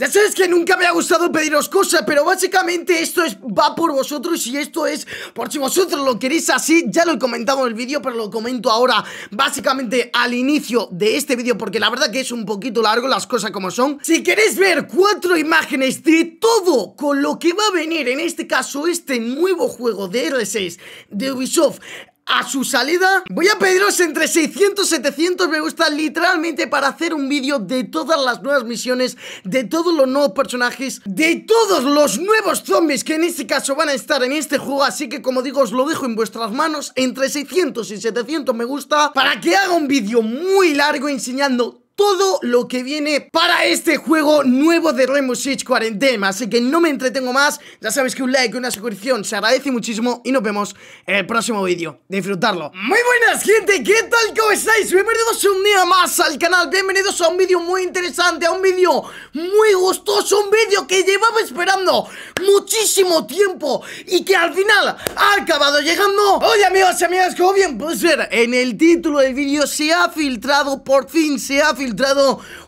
Ya sabes que nunca me ha gustado pediros cosas, pero básicamente esto es va por vosotros y esto es por si vosotros lo queréis así. Ya lo he comentado en el vídeo, pero lo comento ahora básicamente al inicio de este vídeo porque la verdad que es un poquito largo las cosas como son. Si queréis ver cuatro imágenes de todo con lo que va a venir, en este caso este nuevo juego de R6 de Ubisoft a su salida Voy a pediros entre 600 y 700 me gusta literalmente para hacer un vídeo de todas las nuevas misiones De todos los nuevos personajes De todos los nuevos zombies que en este caso van a estar en este juego Así que como digo os lo dejo en vuestras manos Entre 600 y 700 me gusta Para que haga un vídeo muy largo enseñando todo lo que viene para este juego nuevo de Rainbow Six Cuarentena. Así que no me entretengo más. Ya sabéis que un like, y una suscripción se agradece muchísimo. Y nos vemos en el próximo vídeo. Disfrutarlo. Muy buenas, gente. ¿Qué tal? ¿Cómo estáis? Bienvenidos un día más al canal. Bienvenidos a un vídeo muy interesante. A un vídeo muy gustoso. Un vídeo que llevaba esperando muchísimo tiempo. Y que al final ha acabado llegando. Oye, amigos y amigas, como bien Pues ver, en el título del vídeo se ha filtrado. Por fin se ha filtrado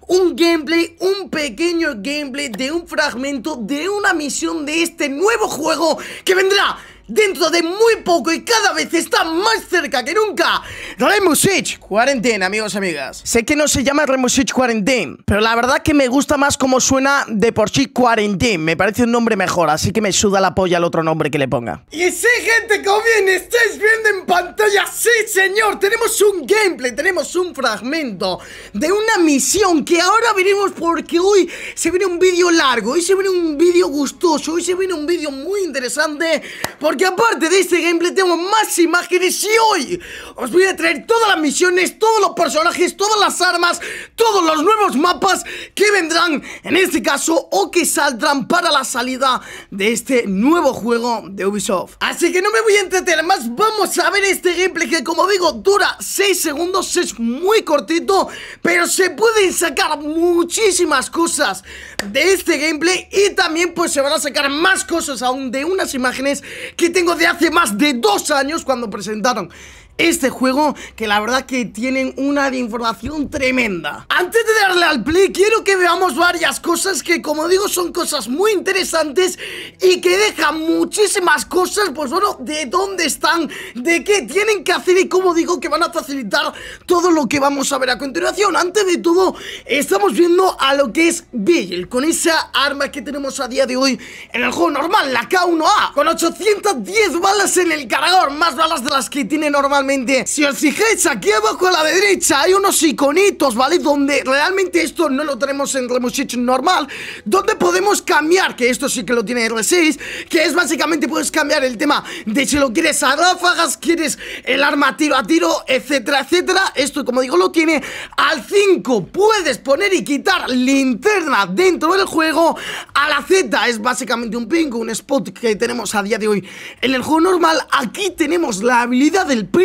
un gameplay, un pequeño gameplay de un fragmento de una misión de este nuevo juego que vendrá dentro de muy poco y cada vez está más cerca que nunca. Rainbow Six Cuarentena, amigos y amigas. Sé que no se llama Rainbow Six Quarantine pero la verdad que me gusta más como suena de por sí Quarantine, Me parece un nombre mejor, así que me suda la polla al otro nombre que le ponga. Y sí, gente, como bien estáis viendo en pantalla, sí, señor, tenemos un gameplay, tenemos un fragmento de una misión que ahora veremos porque hoy se viene un vídeo largo, hoy se viene un vídeo gustoso, hoy se viene un vídeo muy interesante porque que aparte de este gameplay tengo más imágenes y hoy os voy a traer todas las misiones, todos los personajes, todas las armas, todos los nuevos mapas que vendrán en este caso o que saldrán para la salida de este nuevo juego de Ubisoft. Así que no me voy a entretener más, vamos a ver este gameplay que como digo dura 6 segundos, es muy cortito, pero se pueden sacar muchísimas cosas de este gameplay y también pues se van a sacar más cosas aún de unas imágenes que tengo de hace más de dos años cuando presentaron este juego que la verdad que tienen una información tremenda. Antes de darle al play, quiero que veamos varias cosas que, como digo, son cosas muy interesantes y que dejan muchísimas cosas, pues bueno, de dónde están, de qué tienen que hacer y, como digo, que van a facilitar todo lo que vamos a ver a continuación. Antes de todo, estamos viendo a lo que es Bill con esa arma que tenemos a día de hoy en el juego normal, la K1A, con 810 balas en el cargador, más balas de las que tiene normalmente si os fijáis aquí abajo a la derecha Hay unos iconitos, ¿vale? Donde realmente esto no lo tenemos en Remusich normal Donde podemos cambiar Que esto sí que lo tiene R6 Que es básicamente puedes cambiar el tema De si lo quieres a ráfagas Quieres el arma tiro a tiro, etcétera, etcétera Esto como digo lo tiene Al 5 puedes poner y quitar Linterna dentro del juego A la Z es básicamente un ping Un spot que tenemos a día de hoy En el juego normal aquí tenemos la habilidad del perro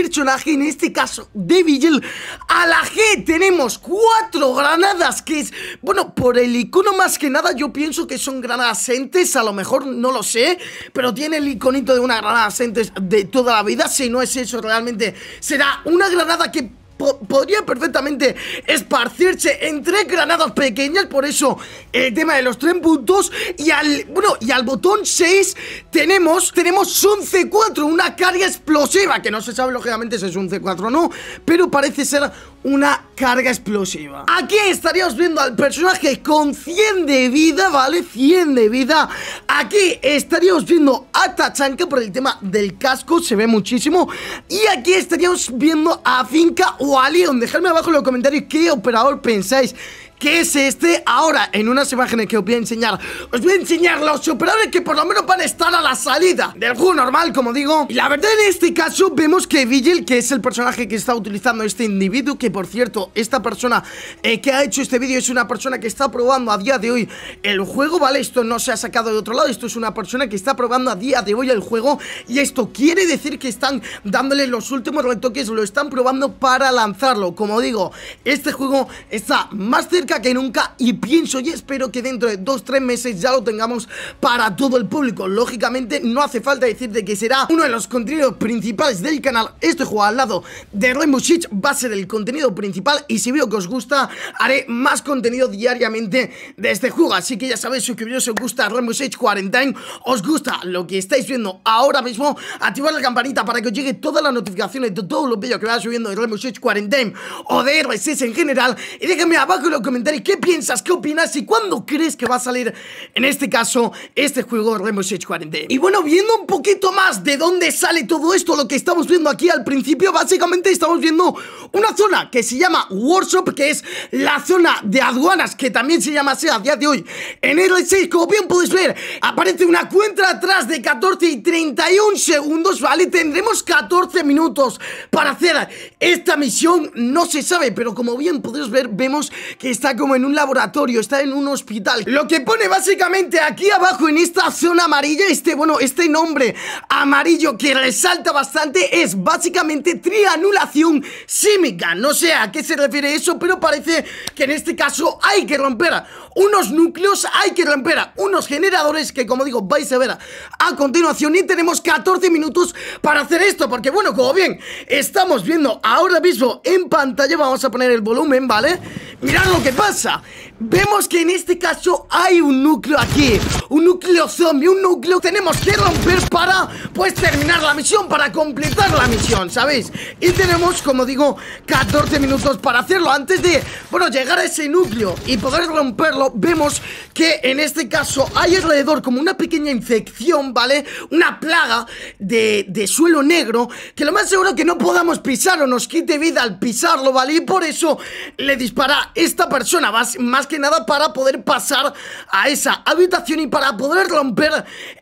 en este caso de Vigil. A la G tenemos cuatro granadas, que es, bueno, por el icono más que nada yo pienso que son granadas entes, a lo mejor no lo sé, pero tiene el iconito de una granada entes de toda la vida, si no es eso realmente será una granada que podría perfectamente esparcirse en tres granadas pequeñas, por eso el tema de los tres puntos y al, bueno, y al botón 6 tenemos, tenemos un C4, una carga explosiva, que no se sabe lógicamente si es un C4 o no, pero parece ser una carga explosiva Aquí estaríamos viendo al personaje con 100 de vida, ¿vale? 100 de vida Aquí estaríamos viendo a Tachanka por el tema del casco se ve muchísimo Y aquí estaríamos viendo a Finca o a Leon Dejadme abajo en los comentarios qué operador pensáis que es este? Ahora, en unas imágenes que os voy a enseñar Os voy a enseñar los superhéroes que por lo menos van a estar a la salida Del juego normal, como digo Y la verdad, en este caso, vemos que Vigil, que es el personaje que está utilizando este individuo Que, por cierto, esta persona eh, que ha hecho este vídeo es una persona que está probando a día de hoy el juego ¿Vale? Esto no se ha sacado de otro lado Esto es una persona que está probando a día de hoy el juego Y esto quiere decir que están dándole los últimos retoques Lo están probando para lanzarlo Como digo, este juego está más cerca que nunca y pienso y espero que dentro de 2-3 meses ya lo tengamos para todo el público. Lógicamente no hace falta decirte que será uno de los contenidos principales del canal. Este juego al lado de Rainbow Six va a ser el contenido principal y si veo que os gusta haré más contenido diariamente de este juego. Así que ya sabéis, suscribiros si os gusta Rainbow Six Quarantine, os gusta lo que estáis viendo ahora mismo, activar la campanita para que os llegue todas las notificaciones de todos los vídeos que vaya subiendo de Rainbow Six Quarantine o de RSS en general y déjenme abajo lo los comentarios qué piensas, qué opinas y cuándo crees que va a salir, en este caso, este juego Rainbow Six 40. Y bueno, viendo un poquito más de dónde sale todo esto, lo que estamos viendo aquí al principio, básicamente estamos viendo una zona que se llama Workshop, que es la zona de aduanas, que también se llama así a día de hoy. En el 6 como bien podéis ver, aparece una cuenta atrás de 14 y 31 segundos, ¿vale? Tendremos 14 minutos para hacer esta misión, no se sabe, pero como bien podéis ver, vemos que está como en un laboratorio, está en un hospital Lo que pone básicamente aquí abajo en esta zona amarilla Este, bueno, este nombre amarillo que resalta bastante Es básicamente trianulación símica No sé a qué se refiere eso, pero parece que en este caso hay que romper unos núcleos Hay que romper unos generadores que como digo vais a ver a continuación Y tenemos 14 minutos para hacer esto Porque bueno, como bien estamos viendo ahora mismo en pantalla Vamos a poner el volumen, ¿vale? Mirad lo que pasa? Vemos que en este caso hay un núcleo aquí Un núcleo zombie, un núcleo tenemos que romper para Pues terminar la misión, para completar la misión, ¿sabéis? Y tenemos, como digo, 14 minutos para hacerlo Antes de, bueno, llegar a ese núcleo y poder romperlo Vemos que en este caso hay alrededor como una pequeña infección, ¿vale? Una plaga de, de suelo negro Que lo más seguro que no podamos pisar o nos quite vida al pisarlo, ¿vale? Y por eso le dispara esta persona persona, más, que nada para poder pasar a esa habitación y para poder romper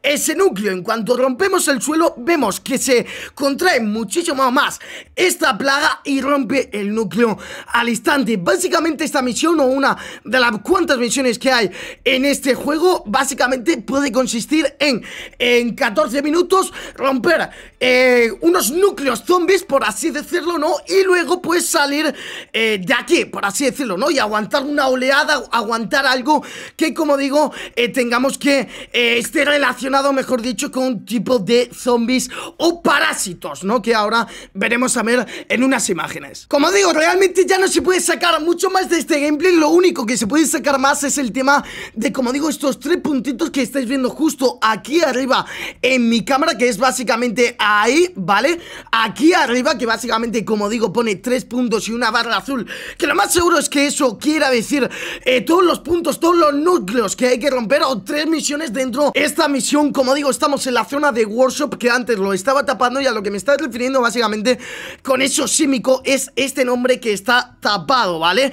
ese núcleo. En cuanto rompemos el suelo, vemos que se contrae muchísimo más esta plaga y rompe el núcleo al instante. Básicamente esta misión o una de las cuantas misiones que hay en este juego, básicamente puede consistir en, en 14 minutos, romper eh, unos núcleos zombies, por así decirlo, ¿no? Y luego pues salir eh, de aquí, por así decirlo, ¿no? Y aguantar una oleada, aguantar algo que, como digo, eh, tengamos que eh, esté relacionado, mejor dicho, con un tipo de zombies o parásitos, ¿no? Que ahora veremos a ver en unas imágenes. Como digo, realmente ya no se puede sacar mucho más de este gameplay, lo único que se puede sacar más es el tema de, como digo, estos tres puntitos que estáis viendo justo aquí arriba en mi cámara, que es básicamente ahí, ¿vale? Aquí arriba, que básicamente, como digo, pone tres puntos y una barra azul, que lo más seguro es que eso quiera a decir eh, todos los puntos, todos los núcleos que hay que romper o tres misiones dentro de esta misión, como digo, estamos en la zona de workshop que antes lo estaba tapando y a lo que me estás refiriendo básicamente con eso símico es este nombre que está tapado, ¿vale?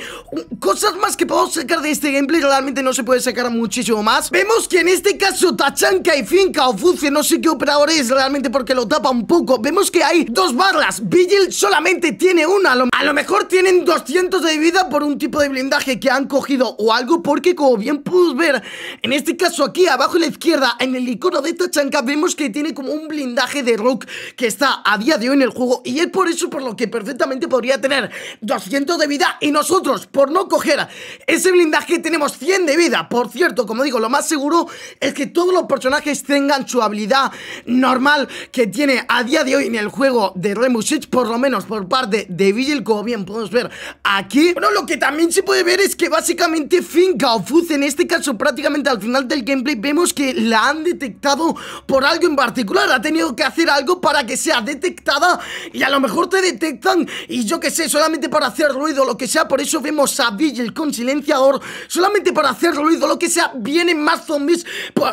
Cosas más que puedo sacar de este gameplay, realmente no se puede sacar muchísimo más. Vemos que en este caso Tachanka y Finca o Fuce, no sé qué operador es realmente porque lo tapa un poco. Vemos que hay dos barras, Vigil solamente tiene una, a lo, a lo mejor tienen 200 de vida por un tipo de blindaje que han cogido o algo porque como bien puedes ver, en este caso aquí abajo a la izquierda, en el icono de esta chanca vemos que tiene como un blindaje de Rook que está a día de hoy en el juego y es por eso por lo que perfectamente podría tener 200 de vida y nosotros por no coger ese blindaje tenemos 100 de vida. Por cierto, como digo, lo más seguro es que todos los personajes tengan su habilidad normal que tiene a día de hoy en el juego de Rainbow por lo menos por parte de Vigil, como bien podemos ver aquí. Bueno, lo que también se puede ver es que básicamente Finca o Fuz, en este caso prácticamente al final del gameplay, vemos que la han detectado por algo en particular. Ha tenido que hacer algo para que sea detectada y a lo mejor te detectan y yo que sé, solamente para hacer ruido, o lo que sea. Por eso vemos a Vigil con silenciador, solamente para hacer ruido, o lo que sea, vienen más zombies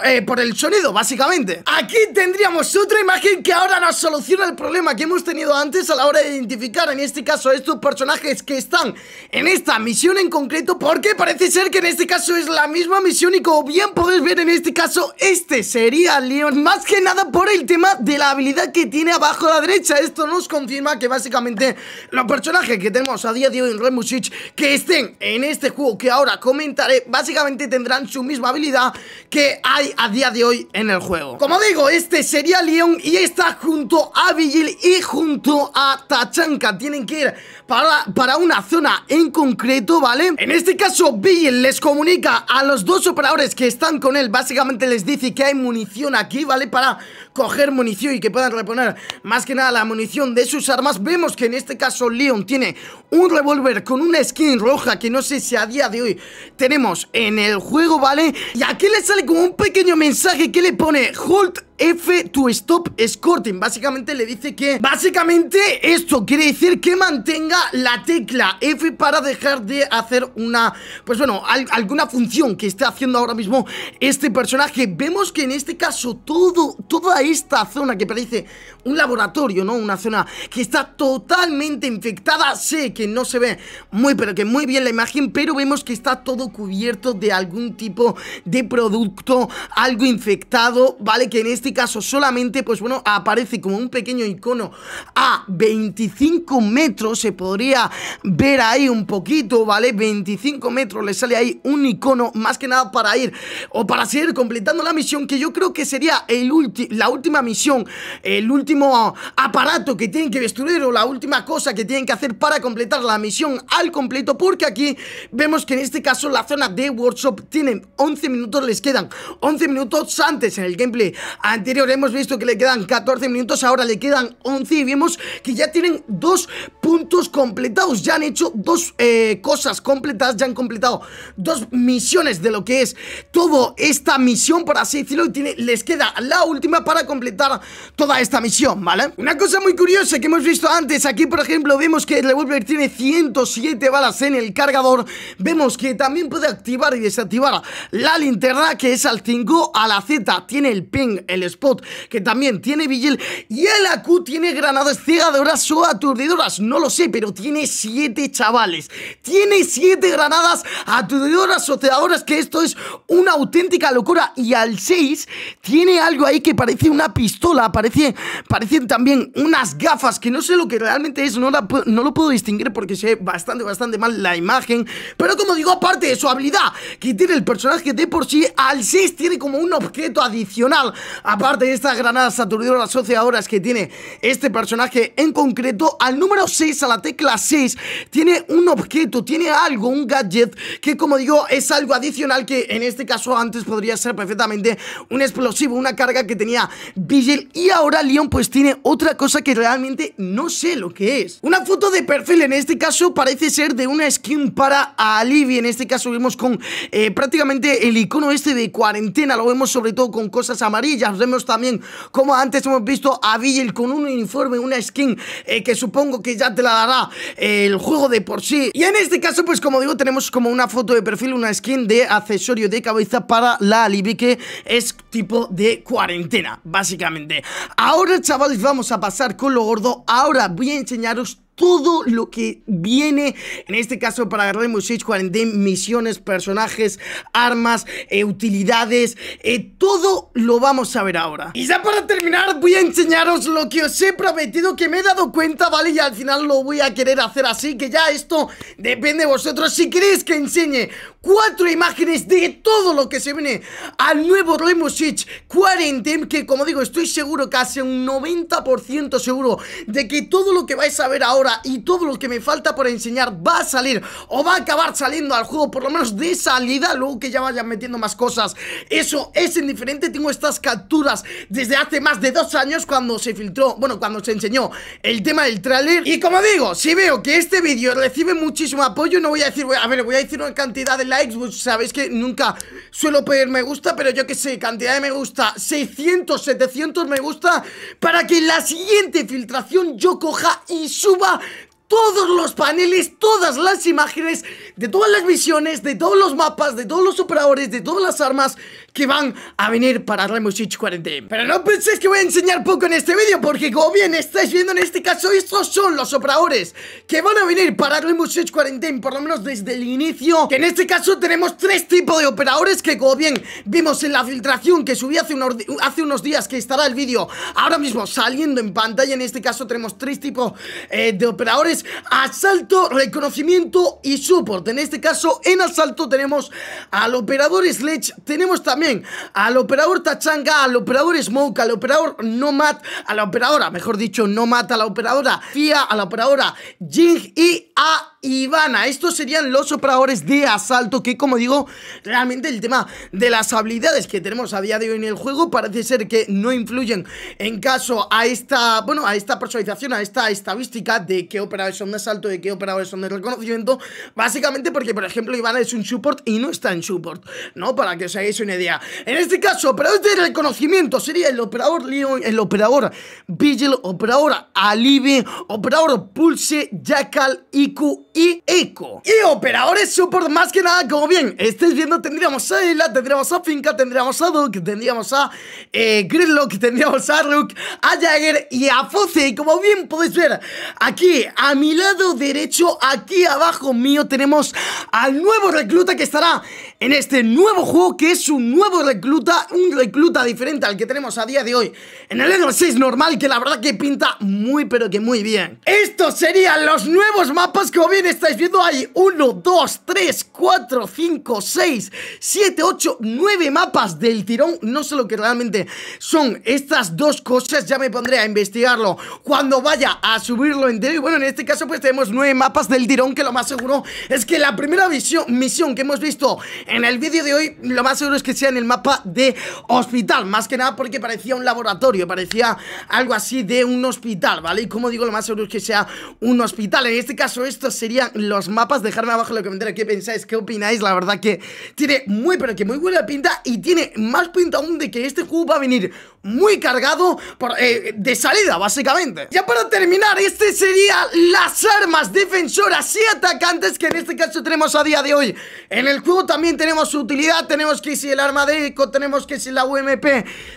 eh, por, el sonido, básicamente. Aquí tendríamos otra imagen que ahora nos soluciona el problema que hemos tenido antes a la hora de identificar, en este caso, estos personajes que están en esta misión en concreto porque parece ser que en este caso es la misma misión y como bien podéis ver en este caso este sería Leon más que nada por el tema de la habilidad que tiene abajo a la derecha esto nos confirma que básicamente los personajes que tenemos a día de hoy en Rainbow que estén en este juego que ahora comentaré básicamente tendrán su misma habilidad que hay a día de hoy en el juego como digo este sería Leon y está junto a Vigil y junto a Tachanka tienen que ir para, para una zona en concreto ¿vale? En este caso, Bill les comunica a los dos operadores que están con él, básicamente les dice que hay munición aquí, ¿vale? Para coger munición y que puedan reponer más que nada la munición de sus armas. Vemos que en este caso Leon tiene un revólver con una skin roja que no sé si a día de hoy tenemos en el juego, ¿vale? Y aquí le sale como un pequeño mensaje que le pone Hold F to stop escorting Básicamente le dice que Básicamente esto quiere decir que mantenga la tecla F para dejar de hacer una Pues bueno, alguna función que esté haciendo ahora mismo este personaje Vemos que en este caso todo, toda esta zona que parece un laboratorio, ¿no? Una zona que está totalmente infectada Sé que no se ve muy pero que muy bien la imagen Pero vemos que está todo cubierto de algún tipo de producto Algo infectado, ¿vale? Que en este este caso solamente, pues bueno, aparece como un pequeño icono a 25 metros, se podría ver ahí un poquito, ¿vale? 25 metros, le sale ahí un icono, más que nada para ir o para seguir completando la misión, que yo creo que sería el la última misión, el último aparato que tienen que destruir o la última cosa que tienen que hacer para completar la misión al completo, porque aquí vemos que en este caso la zona de workshop tienen 11 minutos, les quedan 11 minutos antes en el gameplay anterior hemos visto que le quedan 14 minutos, ahora le quedan 11 y vemos que ya tienen dos puntos completados, ya han hecho dos eh, cosas completas, ya han completado dos misiones de lo que es toda esta misión, por así decirlo, y tiene, les queda la última para completar toda esta misión, ¿vale? Una cosa muy curiosa que hemos visto antes, aquí por ejemplo vemos que el revólver tiene 107 balas en el cargador, vemos que también puede activar y desactivar la linterna que es al 5 a la Z, tiene el ping, el spot que también tiene Vigil. Y el AQ tiene granadas cegadoras o aturdidoras. No lo sé, pero tiene siete chavales. Tiene siete granadas aturdidoras o cegadoras, que esto es una auténtica locura. Y al 6 tiene algo ahí que parece una pistola, parece, parecen también unas gafas, que no sé lo que realmente es, no, lo puedo distinguir porque se bastante, bastante mal la imagen. Pero como digo, aparte de su habilidad que tiene el personaje de por sí, al 6 tiene como un objeto adicional. A Aparte de estas granadas ahora asociadoras que tiene este personaje en concreto, al número 6, a la tecla 6, tiene un objeto, tiene algo, un gadget, que como digo, es algo adicional que en este caso antes podría ser perfectamente un explosivo, una carga que tenía Vigil. Y ahora Leon pues tiene otra cosa que realmente no sé lo que es. Una foto de perfil en este caso parece ser de una skin para Alivi. En este caso vemos con eh, prácticamente el icono este de cuarentena. Lo vemos sobre todo con cosas amarillas, también como antes hemos visto a Bill con un uniforme, una skin eh, que supongo que ya te la dará eh, el juego de por sí. Y en este caso, pues como digo, tenemos como una foto de perfil, una skin de accesorio de cabeza para la Alibi que es tipo de cuarentena, básicamente. Ahora, chavales, vamos a pasar con lo gordo. Ahora voy a enseñaros todo lo que viene, en este caso para Rainbow Six Quarantine, misiones, personajes, armas, eh, utilidades, eh, todo lo vamos a ver ahora. Y ya para terminar voy a enseñaros lo que os he prometido, que me he dado cuenta, ¿vale? Y al final lo voy a querer hacer así, que ya esto depende de vosotros. Si queréis que enseñe cuatro imágenes de todo lo que se viene al nuevo Rainbow Six 40. que como digo, estoy seguro, casi un 90% seguro de que todo lo que vais a ver ahora y todo lo que me falta por enseñar va a salir o va a acabar saliendo al juego, por lo menos de salida, luego que ya vayan metiendo más cosas. Eso es indiferente, tengo estas capturas desde hace más de dos años cuando se filtró, bueno, cuando se enseñó el tema del tráiler. Y como digo, si veo que este vídeo recibe muchísimo apoyo, no voy a decir, a ver, voy a decir una cantidad de la likes, pues, sabéis que nunca suelo pedir me gusta, pero yo que sé, cantidad de me gusta, 600, 700 me gusta, para que la siguiente filtración yo coja y suba todos los paneles, todas las imágenes, de todas las misiones de todos los mapas, de todos los operadores, de todas las armas, que van a venir para Rainbow Six 40 Pero no penséis que voy a enseñar poco en este vídeo Porque como bien estáis viendo en este caso Estos son los operadores que van a venir para Rainbow Six 40 Por lo menos desde el inicio Que en este caso tenemos tres tipos de operadores Que como bien vimos en la filtración que subí hace unos, días Que estará el vídeo ahora mismo saliendo en pantalla En este caso tenemos tres tipos eh, de operadores Asalto, reconocimiento y support, En este caso en asalto tenemos al operador Sledge Tenemos también al operador Tachanga, al operador Smoke, al operador Nomad, a la operadora, mejor dicho, Nomad, a la operadora Fia, a la operadora Jing y a Ivana. Estos serían los operadores de asalto que, como digo, realmente el tema de las habilidades que tenemos a día de hoy en el juego parece ser que no influyen en caso a esta, bueno, a esta personalización, a esta estadística de qué operadores son de asalto, de qué operadores son de reconocimiento, básicamente porque, por ejemplo, Ivana es un support y no está en support, ¿no? Para que os hagáis una idea. En este caso, operador de este reconocimiento sería el operador Leon, el operador Vigil, operador Alive, operador Pulse, Jackal, IQ y Echo Y operadores support más que nada, como bien estáis viendo, tendríamos a Ela, tendríamos a Finca, tendríamos a Duke, tendríamos a eh, Gridlock, tendríamos a Rook, a Jagger y a Foce. Y como bien podéis ver, aquí a mi lado derecho, aquí abajo mío, tenemos al nuevo recluta que estará en este nuevo juego que es un nuevo recluta, un recluta diferente al que tenemos a día de hoy en el Edo 6 normal que la verdad que pinta muy pero que muy bien. Estos serían los nuevos mapas, como bien estáis viendo hay 1, 2, 3, 4, 5, 6, 7, 8, 9 mapas del tirón, no sé lo que realmente son estas dos cosas, ya me pondré a investigarlo cuando vaya a subirlo entero y bueno en este caso pues tenemos 9 mapas del tirón que lo más seguro es que la primera misión que hemos visto en el vídeo de hoy lo más seguro es que sea en el mapa de hospital Más que nada porque parecía un laboratorio, parecía algo así de un hospital, ¿vale? Y como digo, lo más seguro es que sea un hospital En este caso estos serían los mapas, dejadme abajo en los comentarios qué pensáis, qué opináis La verdad que tiene muy pero que muy buena pinta y tiene más pinta aún de que este juego va a venir muy cargado eh, de salida, básicamente Ya para terminar, este sería las armas defensoras y atacantes que en este caso tenemos a día de hoy En el juego también tenemos su utilidad, tenemos que si el arma de ECO, tenemos que si la UMP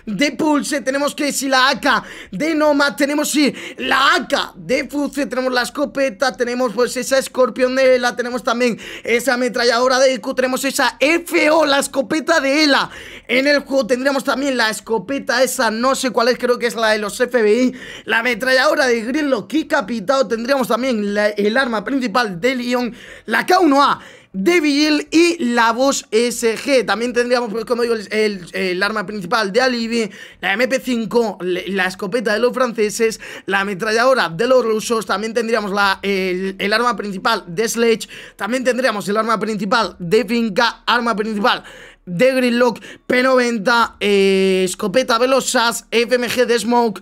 de Pulse, tenemos que si la AK de Nomad, tenemos si la AK de Fuce, tenemos la escopeta, tenemos pues esa escorpión de ELA, tenemos también esa ametralladora de ECO, tenemos esa FO, la escopeta de ELA. En el juego tendríamos también la escopeta esa, no sé cuál es, creo que es la de los FBI, la ametralladora de Grillo, que capitado, tendríamos también el arma principal de Leon, la K1A de Vigil y la voz SG. También tendríamos, pues, como digo, el, arma principal de Alibi, la MP5, la escopeta de los franceses, la ametralladora de los rusos, también tendríamos la, el, arma principal de Sledge, también tendríamos el arma principal de Finca, arma principal de Greenlock, P90, eh, escopeta Velosas. FMG de Smoke,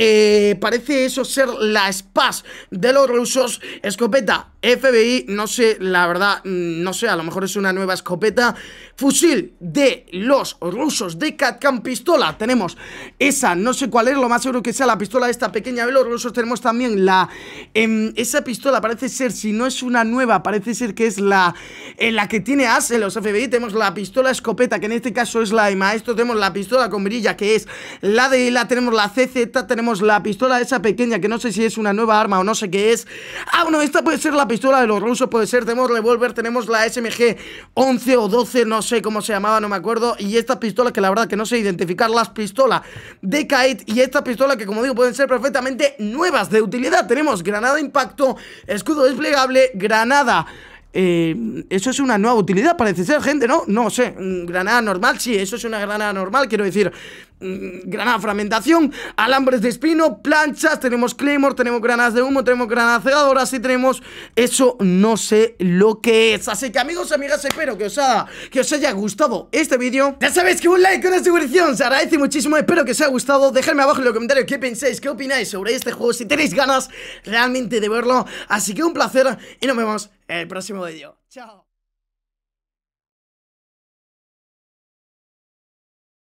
eh, parece eso ser la SPAS de los rusos. Escopeta FBI, no sé, la verdad, mm, no sé, a lo mejor es una nueva escopeta. Fusil de los rusos de Katkan pistola. Tenemos esa, no sé cuál es, lo más seguro que sea la pistola esta pequeña de los rusos. Tenemos también la. Em, esa pistola parece ser, si no es una nueva, parece ser que es la, eh, la que tiene as en los FBI. Tenemos la pistola escopeta, que en este caso es la de maestro. Tenemos la pistola con brilla, que es la de la. Tenemos la CZ, tenemos la pistola esa pequeña, que no sé si es una nueva arma o no sé qué es. Ah, bueno, esta puede ser la pistola de los rusos, puede ser. Tenemos revolver tenemos la SMG 11 o 12, no sé cómo se llamaba, no me acuerdo. Y esta pistola que la verdad que no sé identificar, las pistolas de Kite. Y esta pistola que, como digo, pueden ser perfectamente nuevas de utilidad. Tenemos granada impacto, escudo desplegable, granada... Eh, eso es una nueva utilidad, parece ser, gente, ¿no? No sé, mm, granada normal, sí, eso es una granada normal, quiero decir Mm, granada fragmentación, alambres de espino, planchas, tenemos claymore, tenemos granadas de humo, tenemos granadas cegadoras y tenemos eso no sé lo que es. Así que amigos, amigas, espero que os, que os haya gustado este vídeo. Ya sabéis que un like, una suscripción se agradece muchísimo, espero que os haya gustado. Dejadme abajo en los comentarios qué pensáis, qué opináis sobre este juego, si tenéis ganas realmente de verlo. Así que un placer y nos vemos en el próximo vídeo. Chao.